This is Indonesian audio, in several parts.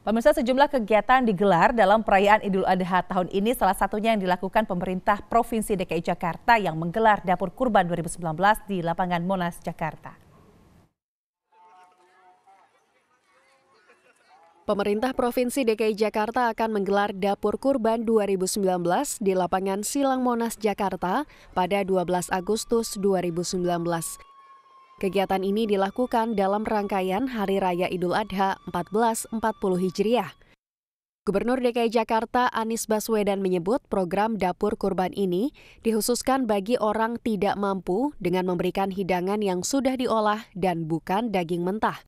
Pemirsa sejumlah kegiatan digelar dalam perayaan Idul Adha tahun ini salah satunya yang dilakukan pemerintah Provinsi DKI Jakarta yang menggelar Dapur Kurban 2019 di lapangan Monas, Jakarta. Pemerintah Provinsi DKI Jakarta akan menggelar Dapur Kurban 2019 di lapangan Silang Monas, Jakarta pada 12 Agustus 2019. Kegiatan ini dilakukan dalam rangkaian Hari Raya Idul Adha 1440 Hijriah. Gubernur DKI Jakarta Anies Baswedan menyebut program Dapur Kurban ini dihususkan bagi orang tidak mampu dengan memberikan hidangan yang sudah diolah dan bukan daging mentah.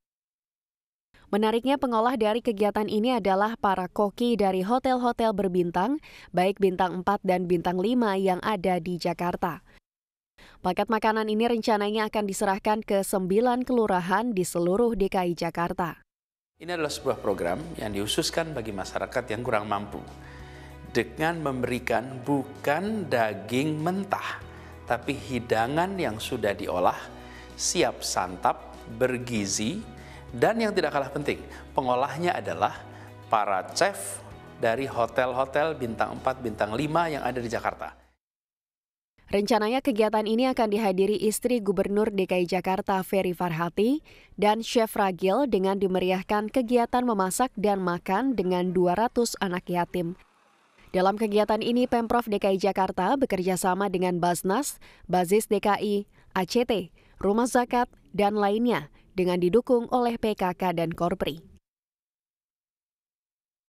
Menariknya pengolah dari kegiatan ini adalah para koki dari hotel-hotel berbintang, baik bintang 4 dan bintang 5 yang ada di Jakarta. Paket makanan ini rencananya akan diserahkan ke sembilan kelurahan di seluruh DKI Jakarta. Ini adalah sebuah program yang dihususkan bagi masyarakat yang kurang mampu dengan memberikan bukan daging mentah, tapi hidangan yang sudah diolah, siap santap, bergizi, dan yang tidak kalah penting, pengolahnya adalah para chef dari hotel-hotel bintang 4, bintang 5 yang ada di Jakarta. Rencananya kegiatan ini akan dihadiri istri Gubernur DKI Jakarta Ferry Farhati dan Chef Ragil dengan dimeriahkan kegiatan memasak dan makan dengan 200 anak yatim. Dalam kegiatan ini, Pemprov DKI Jakarta bekerjasama dengan Basnas, Basis DKI, ACT, Rumah Zakat, dan lainnya dengan didukung oleh PKK dan Korpri.